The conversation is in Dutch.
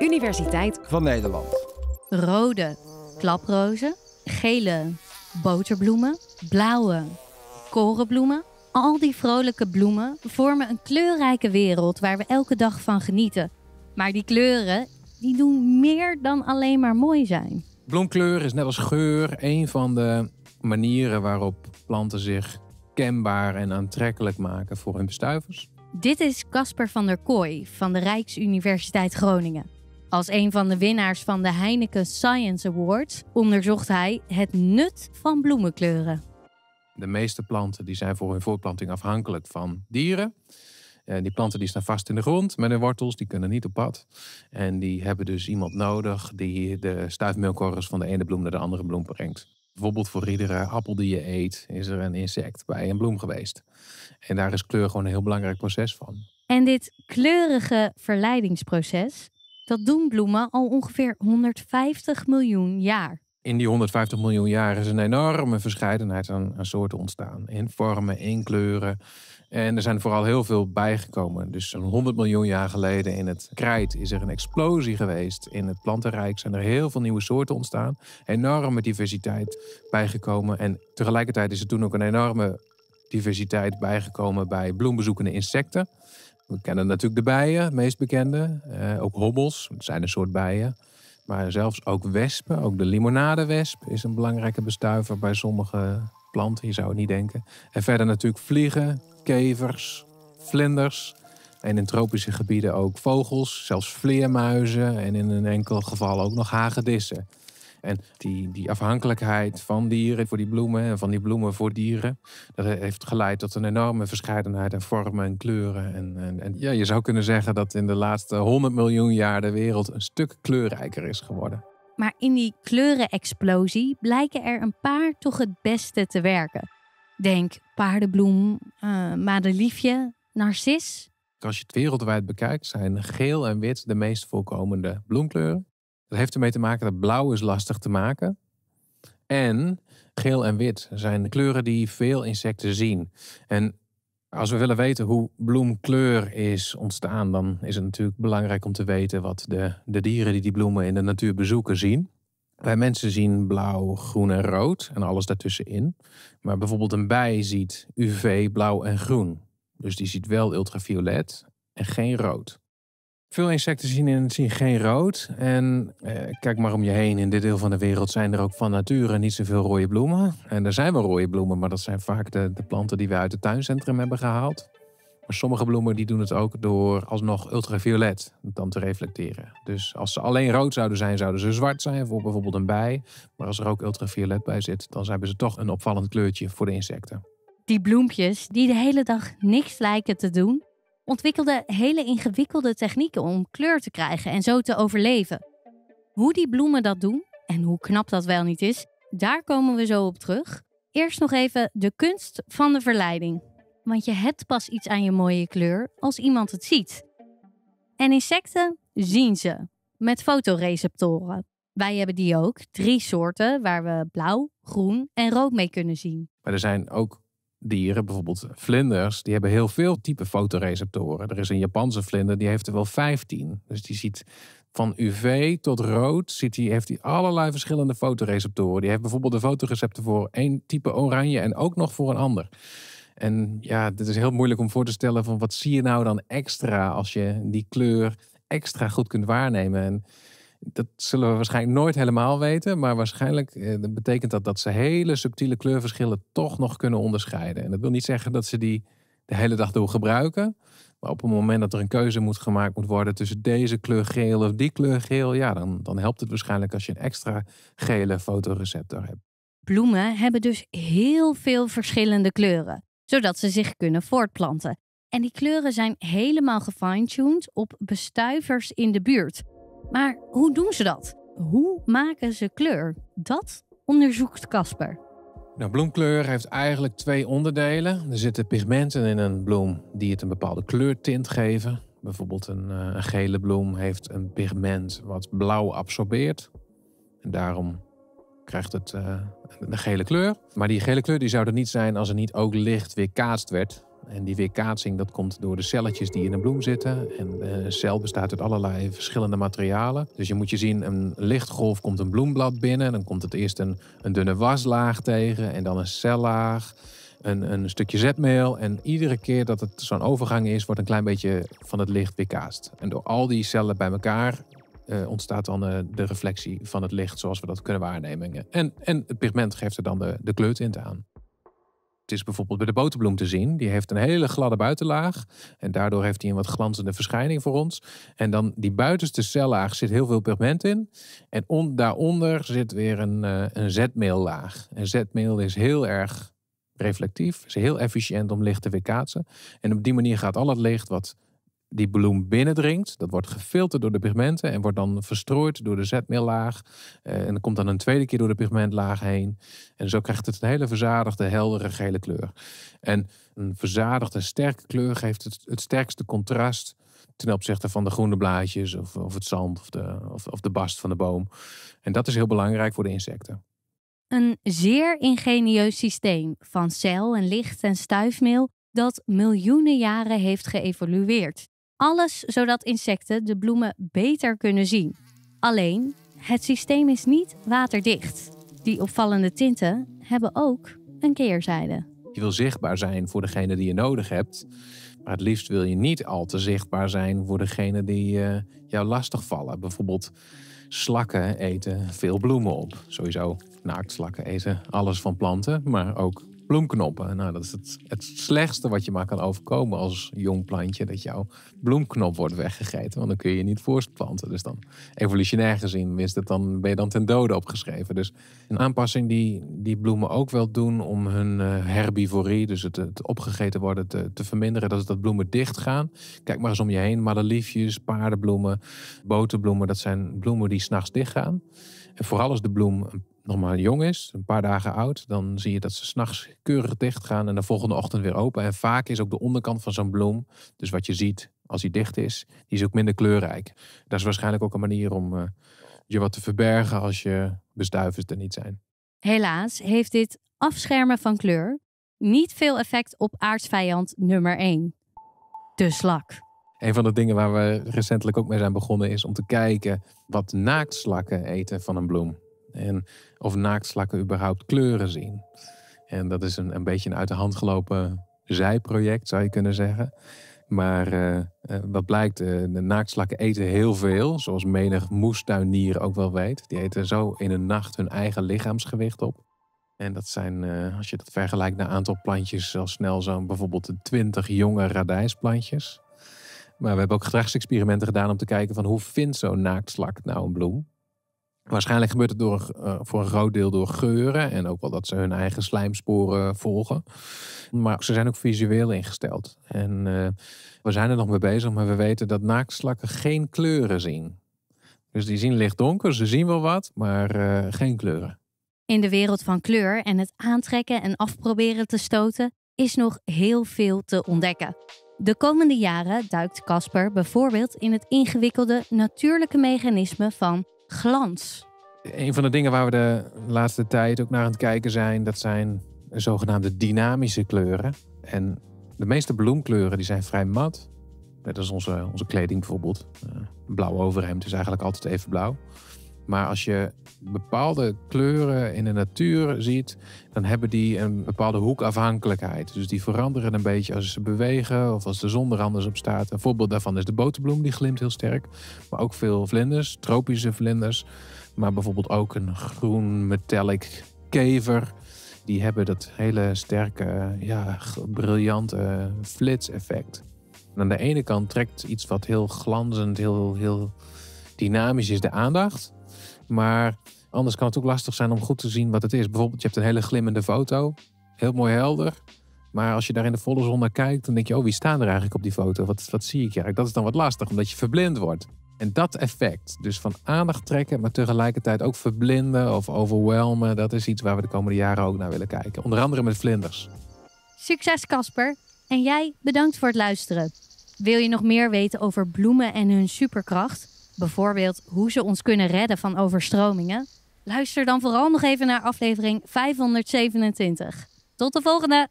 Universiteit van Nederland. Rode klaprozen, gele boterbloemen, blauwe korenbloemen. Al die vrolijke bloemen vormen een kleurrijke wereld waar we elke dag van genieten. Maar die kleuren, die doen meer dan alleen maar mooi zijn. Bloemkleur is net als geur een van de manieren waarop planten zich kenbaar en aantrekkelijk maken voor hun bestuivers. Dit is Casper van der Kooi van de Rijksuniversiteit Groningen. Als een van de winnaars van de Heineken Science Awards onderzocht hij het nut van bloemenkleuren. De meeste planten die zijn voor hun voortplanting afhankelijk van dieren. En eh, die planten die staan vast in de grond met hun wortels, die kunnen niet op pad. En die hebben dus iemand nodig die de stuifmeelkorrels van de ene bloem naar de andere bloem brengt. Bijvoorbeeld voor iedere appel die je eet is er een insect bij een bloem geweest. En daar is kleur gewoon een heel belangrijk proces van. En dit kleurige verleidingsproces dat doen bloemen al ongeveer 150 miljoen jaar. In die 150 miljoen jaar is een enorme verscheidenheid aan, aan soorten ontstaan. In vormen, in kleuren. En er zijn vooral heel veel bijgekomen. Dus zo'n 100 miljoen jaar geleden in het krijt is er een explosie geweest. In het plantenrijk zijn er heel veel nieuwe soorten ontstaan. Enorme diversiteit bijgekomen. En tegelijkertijd is er toen ook een enorme diversiteit bijgekomen bij bloembezoekende insecten. We kennen natuurlijk de bijen, het meest bekende. Eh, ook hobbels, dat zijn een soort bijen. Maar zelfs ook wespen, ook de limonadewesp is een belangrijke bestuiver bij sommige planten. Je zou het niet denken. En verder natuurlijk vliegen, kevers, vlinders. En in tropische gebieden ook vogels, zelfs vleermuizen en in een enkel geval ook nog hagedissen. En die, die afhankelijkheid van dieren voor die bloemen en van die bloemen voor dieren, dat heeft geleid tot een enorme verscheidenheid aan vormen en kleuren. En, en, ja, je zou kunnen zeggen dat in de laatste 100 miljoen jaar de wereld een stuk kleurrijker is geworden. Maar in die kleurenexplosie blijken er een paar toch het beste te werken. Denk paardenbloem, eh, madeliefje, narcis. Als je het wereldwijd bekijkt, zijn geel en wit de meest voorkomende bloemkleuren. Dat heeft ermee te maken dat blauw is lastig te maken. En geel en wit zijn de kleuren die veel insecten zien. En als we willen weten hoe bloemkleur is ontstaan, dan is het natuurlijk belangrijk om te weten wat de, de dieren die die bloemen in de natuur bezoeken zien. Wij mensen zien blauw, groen en rood en alles daartussenin. Maar bijvoorbeeld een bij ziet UV blauw en groen. Dus die ziet wel ultraviolet en geen rood. Veel insecten zien, in, zien geen rood. En eh, kijk maar om je heen. In dit deel van de wereld zijn er ook van nature niet zoveel rode bloemen. En er zijn wel rode bloemen, maar dat zijn vaak de, de planten die we uit het tuincentrum hebben gehaald. Maar sommige bloemen die doen het ook door alsnog ultraviolet dan te reflecteren. Dus als ze alleen rood zouden zijn, zouden ze zwart zijn voor bijvoorbeeld een bij. Maar als er ook ultraviolet bij zit, dan hebben ze toch een opvallend kleurtje voor de insecten. Die bloempjes die de hele dag niks lijken te doen, ontwikkelde hele ingewikkelde technieken om kleur te krijgen en zo te overleven. Hoe die bloemen dat doen en hoe knap dat wel niet is, daar komen we zo op terug. Eerst nog even de kunst van de verleiding. Want je hebt pas iets aan je mooie kleur als iemand het ziet. En insecten zien ze met fotoreceptoren. Wij hebben die ook, drie soorten waar we blauw, groen en rood mee kunnen zien. Maar er zijn ook dieren, bijvoorbeeld vlinders, die hebben heel veel type fotoreceptoren. Er is een Japanse vlinder, die heeft er wel 15. Dus die ziet van UV tot rood, ziet die, heeft hij allerlei verschillende fotoreceptoren. Die heeft bijvoorbeeld de fotoreceptor voor één type oranje en ook nog voor een ander. En ja, dit is heel moeilijk om voor te stellen van wat zie je nou dan extra als je die kleur extra goed kunt waarnemen. En dat zullen we waarschijnlijk nooit helemaal weten. Maar waarschijnlijk eh, betekent dat dat ze hele subtiele kleurverschillen toch nog kunnen onderscheiden. En dat wil niet zeggen dat ze die de hele dag door gebruiken. Maar op het moment dat er een keuze moet gemaakt moet worden tussen deze kleur geel of die kleur geel, ja, dan, dan helpt het waarschijnlijk als je een extra gele fotoreceptor hebt. Bloemen hebben dus heel veel verschillende kleuren, zodat ze zich kunnen voortplanten. En die kleuren zijn helemaal gefine-tuned op bestuivers in de buurt. Maar hoe doen ze dat? Hoe maken ze kleur? Dat onderzoekt Casper. Nou, bloemkleur heeft eigenlijk twee onderdelen. Er zitten pigmenten in een bloem die het een bepaalde kleurtint geven. Bijvoorbeeld een, eh, een gele bloem heeft een pigment wat blauw absorbeert. En daarom krijgt het eh, een gele kleur. Maar die gele kleur die zou er niet zijn als er niet ook licht weerkaatst werd en die weerkaatsing dat komt door de celletjes die in een bloem zitten. En een cel bestaat uit allerlei verschillende materialen. Dus je moet je zien, een lichtgolf komt een bloemblad binnen. Dan komt het eerst een, een dunne waslaag tegen en dan een cellaag. Een, een, stukje zetmeel. En iedere keer dat het zo'n overgang is, wordt een klein beetje van het licht weerkaatst. En door al die cellen bij elkaar eh, ontstaat dan eh, de reflectie van het licht zoals we dat kunnen waarnemen. En, en het pigment geeft er dan de, de kleurtint aan is bijvoorbeeld bij de boterbloem te zien. Die heeft een hele gladde buitenlaag. En daardoor heeft hij een wat glanzende verschijning voor ons. En dan die buitenste cellaag zit heel veel pigment in. En on, daaronder zit weer een, eh, een zetmeellaag. En zetmeel is heel erg reflectief. Is heel efficiënt om licht te weerkaatsen. En op die manier gaat al het licht wat die bloem binnendringt. Dat wordt gefilterd door de pigmenten en wordt dan verstrooid door de zetmeellaag. Eh, en dan komt dan een tweede keer door de pigmentlaag heen. En zo krijgt het een hele verzadigde, heldere gele kleur. En een verzadigde, sterke kleur geeft het, het sterkste contrast ten opzichte van de groene blaadjes of, of het zand of de, of, of de bast van de boom. En dat is heel belangrijk voor de insecten. Een zeer ingenieus systeem van cel en licht en stuifmeel dat miljoenen jaren heeft geëvolueerd. Alles zodat insecten de bloemen beter kunnen zien. Alleen, het systeem is niet waterdicht. Die opvallende tinten hebben ook een keerzijde. Je wil zichtbaar zijn voor degene die je nodig hebt. Maar het liefst wil je niet al te zichtbaar zijn voor degene die uh, jou lastigvallen. Bijvoorbeeld slakken eten veel bloemen op. Sowieso naaktslakken eten alles van planten, maar ook bloemknoppen. Nou, dat is het, het slechtste wat je maar kan overkomen als jong plantje. Dat jouw bloemknop wordt weggegeten. Want dan kun je je niet voortplanten. Dus dan, evolutionair gezien, wist het dan, ben je dan ten dode opgeschreven. Dus een aanpassing die, die bloemen ook wel doen om hun eh, herbivorie, dus het, het opgegeten worden, te, te verminderen. Dat is dat bloemen dicht gaan. Kijk maar eens om je heen. Madeliefjes, paardenbloemen, boterbloemen. Dat zijn bloemen die s'nachts dicht gaan. En vooral als de bloem een nog maar jong is, een paar dagen oud, dan zie je dat ze s'nachts keurig dicht gaan en de volgende ochtend weer open. En vaak is ook de onderkant van zo'n bloem, dus wat je ziet als die dicht is, die is ook minder kleurrijk. Dat is waarschijnlijk ook een manier om eh, je wat te verbergen als je bestuivers er niet zijn. Helaas heeft dit afschermen van kleur niet veel effect op aardsvijand nummer 1, de slak. Een van de dingen waar we recentelijk ook mee zijn begonnen is om te kijken wat naaktslakken eten van een bloem. En of naaktslakken überhaupt kleuren zien. En dat is een, een beetje een uit de hand gelopen zijproject, zou je kunnen zeggen. Maar eh, eh, wat blijkt, uh, de naaktslakken eten heel veel, zoals menig moestuinier ook wel weet. Die eten zo in een nacht hun eigen lichaamsgewicht op. En dat zijn, als je dat vergelijkt naar aantal plantjes, al snel zo'n bijvoorbeeld 20 jonge radijsplantjes. Maar we hebben ook gedragsexperimenten gedaan om te kijken van hoe vindt zo'n naaktslak nou een bloem? Waarschijnlijk gebeurt het door, eh, voor een groot deel door geuren en ook wel dat ze hun eigen slijmsporen eh, volgen. Maar ze zijn ook visueel ingesteld. En eh, we zijn er nog mee bezig, maar we weten dat naaktslakken geen kleuren zien. Dus die zien licht donker, ze zien wel wat, maar geen kleuren. In de wereld van kleur en het aantrekken en afproberen te stoten is nog heel veel te ontdekken. De komende jaren duikt Casper bijvoorbeeld in het ingewikkelde natuurlijke mechanisme van glans. Een van de dingen waar we de laatste tijd ook naar aan het kijken zijn, dat zijn zogenaamde dynamische kleuren. En de meeste bloemkleuren die zijn vrij mat. Net als onze, onze kleding bijvoorbeeld. Eh, blauw overhemd is eigenlijk altijd even blauw. Maar als je bepaalde kleuren in de natuur ziet, dan hebben die een bepaalde hoekafhankelijkheid. Dus die veranderen een beetje als ze bewegen of als de zon er anders op staat. Een voorbeeld daarvan is de boterbloem, die glimt heel sterk. Maar ook veel vlinders, tropische vlinders. Maar bijvoorbeeld ook een groen metallic kever. Die hebben dat hele sterke, ja, briljante flitseffect. En aan de ene kant trekt iets wat heel glanzend, heel, heel dynamisch is de aandacht. Maar anders kan het ook lastig zijn om goed te zien wat het is. Bijvoorbeeld, je hebt een hele glimmende foto. Heel mooi helder. Maar als je daar in de volle zon naar kijkt, dan denk je: oh, wie staan er eigenlijk op die foto? Wat, wat zie ik eigenlijk? Dat is dan wat lastig, omdat je verblind wordt. En dat effect, dus van aandacht trekken, maar tegelijkertijd ook verblinden of overwelmen, dat is iets waar we de komende jaren ook naar willen kijken. Onder andere met vlinders. Succes, Casper. En jij bedankt voor het luisteren. Wil je nog meer weten over bloemen en hun superkracht? bijvoorbeeld hoe ze ons kunnen redden van overstromingen? Luister dan vooral nog even naar aflevering 527. Tot de volgende!